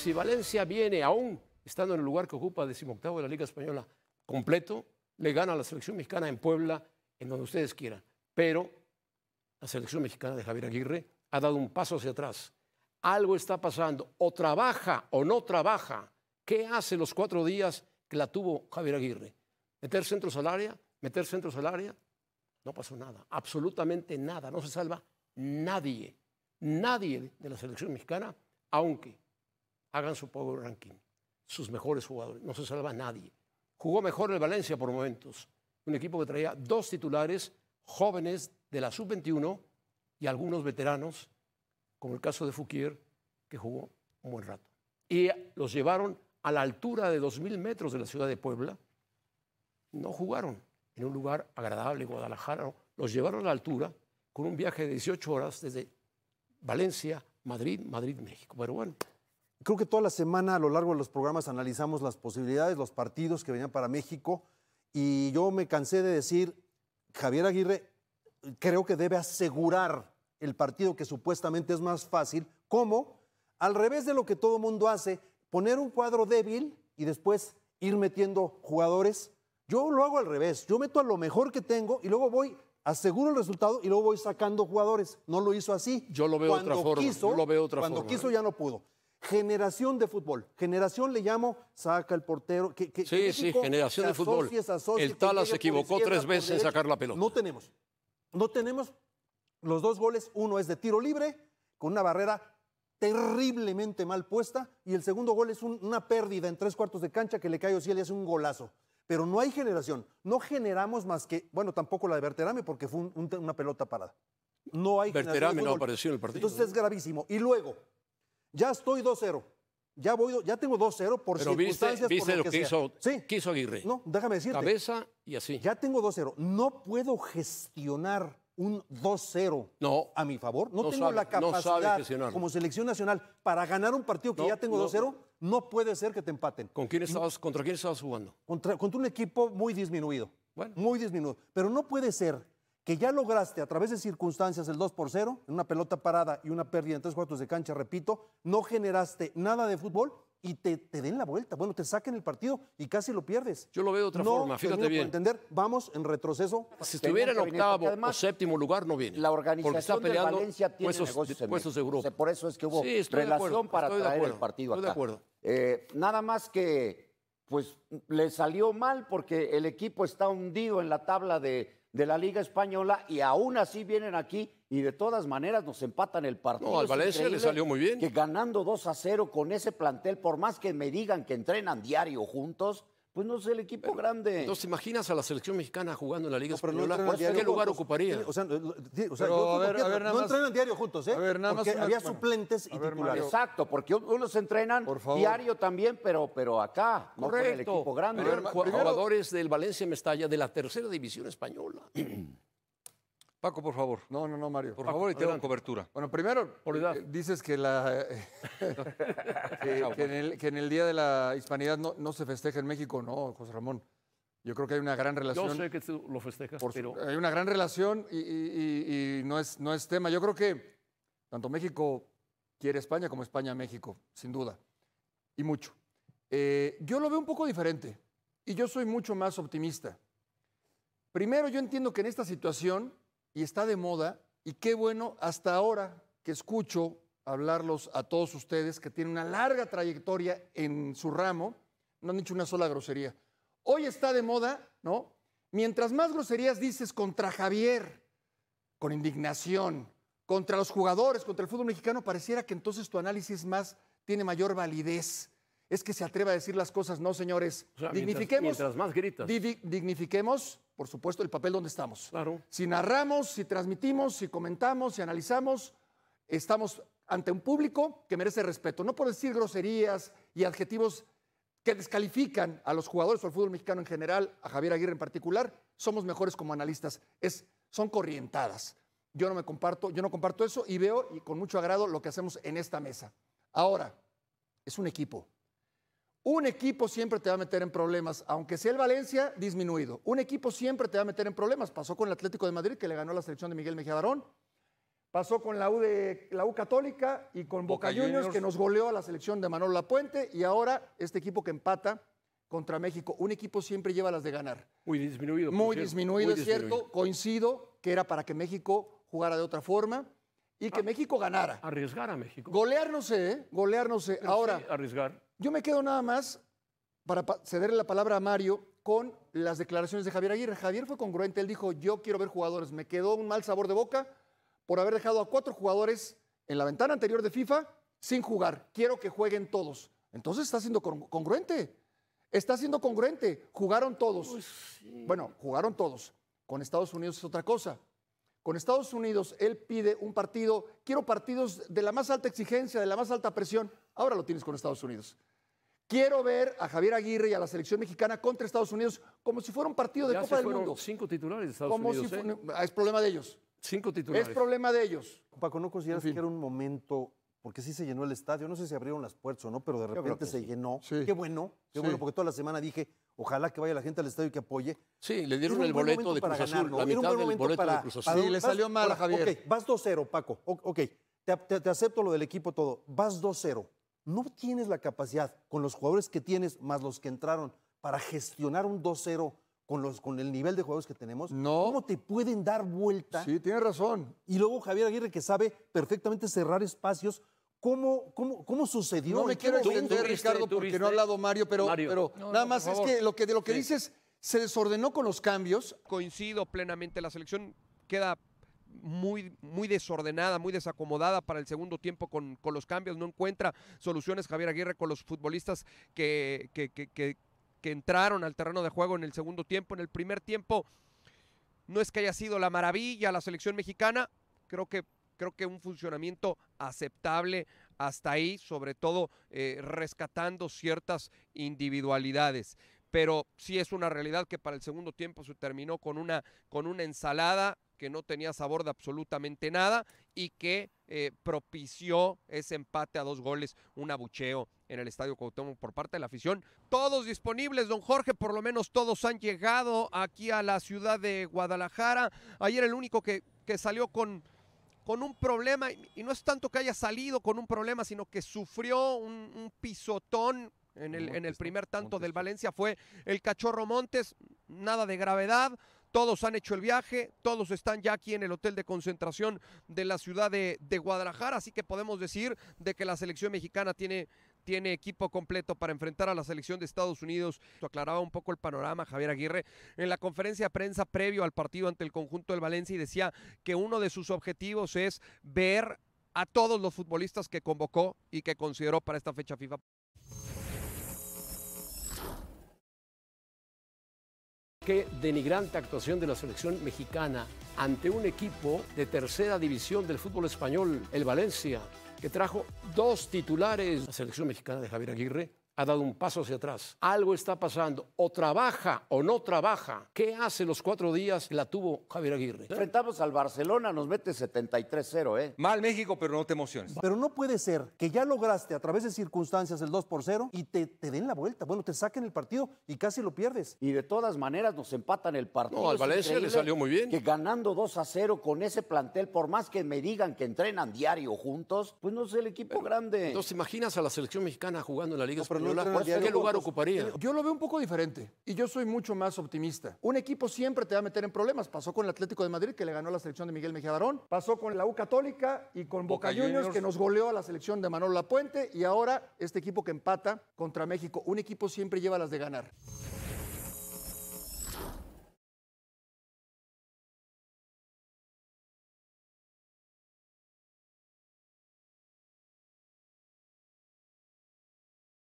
si Valencia viene aún estando en el lugar que ocupa decimoctavo de la Liga Española completo, le gana a la selección mexicana en Puebla, en donde ustedes quieran. Pero la selección mexicana de Javier Aguirre ha dado un paso hacia atrás. Algo está pasando, o trabaja o no trabaja. ¿Qué hace los cuatro días que la tuvo Javier Aguirre? ¿Meter centro salaria, ¿Meter centros al área? No pasó nada, absolutamente nada. No se salva nadie, nadie de la selección mexicana, aunque hagan su power ranking. Sus mejores jugadores, no se salva nadie. Jugó mejor el Valencia por momentos. Un equipo que traía dos titulares jóvenes de la sub-21 y algunos veteranos, como el caso de Fouquier, que jugó un buen rato. Y los llevaron a la altura de 2.000 metros de la ciudad de Puebla. No jugaron en un lugar agradable, Guadalajara. Los llevaron a la altura con un viaje de 18 horas desde Valencia, Madrid, Madrid, México. Pero bueno, Creo que toda la semana a lo largo de los programas analizamos las posibilidades, los partidos que venían para México y yo me cansé de decir, Javier Aguirre creo que debe asegurar el partido que supuestamente es más fácil, como al revés de lo que todo mundo hace, poner un cuadro débil y después ir metiendo jugadores. Yo lo hago al revés, yo meto a lo mejor que tengo y luego voy aseguro el resultado y luego voy sacando jugadores. No lo hizo así. Yo lo veo otra forma. lo veo cuando quiso ya no pudo. Generación de fútbol. Generación le llamo, saca el portero. Que, sí, sí, generación de fútbol. el talas se equivocó tres veces en sacar la pelota. No tenemos. No tenemos los dos goles. Uno es de tiro libre, con una barrera terriblemente mal puesta. Y el segundo gol es una pérdida en tres cuartos de cancha que le cae Osiel y hace un golazo. Pero no hay generación. No generamos más que, bueno, tampoco la de Berterame porque fue una pelota parada. No hay Berterame no apareció en el partido. Entonces es gravísimo. Y luego, ya estoy 2-0. Ya, ya tengo 2-0 por circunstancias. lo, que, hizo, Aguirre. No, déjame decirte. Cabeza y así. Ya tengo 2-0. No puedo gestionar un 2-0 a mi favor. No, tengo la capacidad como selección nacional para ganar un partido que ya tengo 2-0. No puede ser que te empaten. ¿Con quién estabas, ¿Contra quién estabas jugando? Contra, contra un equipo muy disminuido. Bueno. Muy disminuido. Pero no puede ser que ya lograste a través de circunstancias el 2 por 0, en una pelota parada y una pérdida en tres cuartos de cancha, repito, no generaste nada de fútbol y te, den la vuelta. Bueno, te saquen el partido y casi lo pierdes. Yo lo veo de otra forma, fíjate bien. entender, vamos en retroceso. Si estuviera en octavo o séptimo lugar, no viene. La organización de Valencia tiene negocios en por eso es que hubo relación para traer el partido acá. de acuerdo. Eh, nada más que, pues, le salió mal porque el equipo está hundido en la tabla de de la Liga Española y aún así vienen aquí y de todas maneras nos empatan el partido. No, al Valencia le salió muy bien. Que ganando 2 a 0 con ese plantel, por más que me digan que entrenan diario juntos, pues no es el equipo grande. Entonces, imaginas a la selección mexicana jugando en la Liga no, Española? ¿Qué lugar ocuparía? o sea, o sea no entrenan diario juntos, ¿eh? porque había suplentes y titulares. Exacto, porque unos entrenan diario también, pero, pero acá, Correcto. no el equipo grande. Pero, jugadores del Valencia Mestalla de la tercera división española. Paco, por favor. No, no, no, Mario. Por favor, y te cobertura. Bueno, primero, eh, dices que, la, eh, pues. que, en el, Día de la Hispanidad no, se festeja en México, no, José Ramón. Yo creo que hay una gran relación. Yo sé que tú lo festejas, pero... Hay una gran relación y, no, es, no es tema. Yo creo que tanto México quiere España como España México, sin duda. Y mucho. Eh, yo lo veo un poco diferente y yo soy mucho más optimista. Primero, yo entiendo que en esta situación y está de moda y qué bueno hasta ahora que escucho hablarlos a todos ustedes que tienen una larga trayectoria en su ramo, no han dicho una sola grosería. Hoy está de moda, ¿no? Mientras más groserías dices contra Javier, con indignación, contra los jugadores, contra el fútbol mexicano, pareciera que entonces tu análisis más tiene mayor validez. Es que se atreva a decir las cosas, no, señores. dignifiquemos. Mientras, más gritas. dignifiquemos por supuesto, el papel donde estamos. Si narramos, si transmitimos, si comentamos, si analizamos, estamos ante un público que merece respeto. No por decir groserías y adjetivos que descalifican a los jugadores o al fútbol mexicano en general, a Javier Aguirre en particular, somos mejores como analistas. Es, son corrientadas. Yo no me comparto, yo no comparto eso y veo con mucho agrado lo que hacemos en esta mesa. Ahora, es un equipo. Un equipo siempre te va a meter en problemas, aunque sea el Valencia disminuido. Un equipo siempre te va a meter en problemas. Pasó con el Atlético de Madrid, que le ganó la selección de Miguel Mejía Barón. Pasó con la U, de, la U Católica y con Boca, Juniors, que nos goleó a la selección de Manolo Lapuente. Y ahora este equipo que empata contra México. Un equipo siempre lleva las de ganar. Muy disminuido. Muy disminuido, es cierto. Coincido que era para que México jugara de otra forma y que ah. México ganara. Arriesgar a México. Golear no sé, ¿eh? golear no sé. Ahora, arriesgar. Yo me quedo nada más para cederle la palabra a Mario con las declaraciones de Javier Aguirre. Javier fue congruente, él dijo, yo quiero ver jugadores. Me quedó un mal sabor de boca por haber dejado a cuatro jugadores en la ventana anterior de FIFA sin jugar. Quiero que jueguen todos. Entonces está siendo congruente. Está siendo congruente. Jugaron todos. Pues bueno, jugaron todos. Con Estados Unidos es otra cosa. Con Estados Unidos, él pide un partido, quiero partidos de la más alta exigencia, de la más alta presión. Ahora lo tienes con Estados Unidos. Quiero ver a Javier Aguirre y a la selección mexicana contra Estados Unidos como si fuera un partido de Copa del Mundo. Cinco titulares de Estados Unidos. ¿eh? Ah, es problema de ellos. Cinco titulares. Es problema de ellos. Paco, ¿no consideras que era un momento porque sí se llenó el estadio. No sé si abrieron las puertas o no, pero de repente se llenó. Qué bueno, qué bueno, porque toda la semana dije, Ojalá que vaya la gente al estadio y que apoye. Sí, le dieron el boleto de Cruz Azul, la mitad del boleto de Cruz Azul. sí, le salió mal a Javier. Ok, vas 2-0, Paco. ok, te, acepto lo del equipo todo. Vas 2-0. No tienes la capacidad con los jugadores que tienes, más los que entraron, para gestionar un 2-0 con, los, con el nivel de jugadores que tenemos. No. ¿Cómo te pueden dar vuelta? Sí, tienes razón. Y luego Javier Aguirre, que sabe perfectamente cerrar espacios ¿Cómo, sucedió? No me quiero extender, Ricardo, porque no ha hablado Mario, pero, nada más es que, lo que de lo que dices, se desordenó con los cambios. Coincido plenamente, la selección queda muy, muy desordenada, muy desacomodada para el segundo tiempo con, los cambios, no encuentra soluciones Javier Aguirre con los futbolistas que entraron al terreno de juego en el segundo tiempo. En el primer tiempo no es que haya sido la maravilla la selección mexicana, creo que creo que un funcionamiento aceptable hasta ahí, sobre todo eh, rescatando ciertas individualidades. Pero sí es una realidad que para el segundo tiempo se terminó con una, con una ensalada que no tenía sabor de absolutamente nada y que eh, propició ese empate a dos goles, un abucheo en el Estadio Cuauhtémoc por parte de la afición. Todos disponibles, don Jorge, por lo menos todos han llegado aquí a la ciudad de Guadalajara. Ayer el único que, que salió con, con un problema, y no es tanto que haya salido con un problema, sino que sufrió un, pisotón en el, en el, primer tanto del Valencia, fue el cachorro Montes, nada de gravedad, todos han hecho el viaje, todos están ya aquí en el hotel de concentración de la ciudad de, de Guadalajara, así que podemos decir de que la selección mexicana tiene tiene equipo completo para enfrentar a la selección de Estados Unidos. Aclaraba un poco el panorama Javier Aguirre en la conferencia de prensa previo al partido ante el conjunto del Valencia y decía que uno de sus objetivos es ver a todos los futbolistas que convocó y que consideró para esta fecha FIFA. Qué denigrante actuación de la selección mexicana ante un equipo de tercera división del fútbol español, el Valencia que trajo dos titulares. La selección mexicana de Javier Aguirre ha dado un paso hacia atrás. Algo está pasando. O trabaja o no trabaja. ¿Qué hace los cuatro días la tuvo Javier Aguirre? Enfrentamos al Barcelona, nos mete 73-0, ¿eh? Mal México, pero no te emociones. Pero no puede ser que ya lograste a través de circunstancias el 2 0 y te, den la vuelta. Bueno, te saquen el partido y casi lo pierdes. Y de todas maneras nos empatan el partido. No, al Valencia le salió muy bien. Que ganando 2 a 0 con ese plantel, por más que me digan que entrenan diario juntos, pues no es el equipo grande. grande. te imaginas a la selección mexicana jugando en la Liga no, ¿Qué lugar pues, ocuparía? Eh, yo lo veo un poco diferente y yo soy mucho más optimista. Un equipo siempre te va a meter en problemas. Pasó con el Atlético de Madrid, que le ganó la selección de Miguel Mejía Barón. Pasó con la U Católica y con Boca, que nos goleó a la selección de Manolo Lapuente. Y ahora este equipo que empata contra México. Un equipo siempre lleva las de ganar.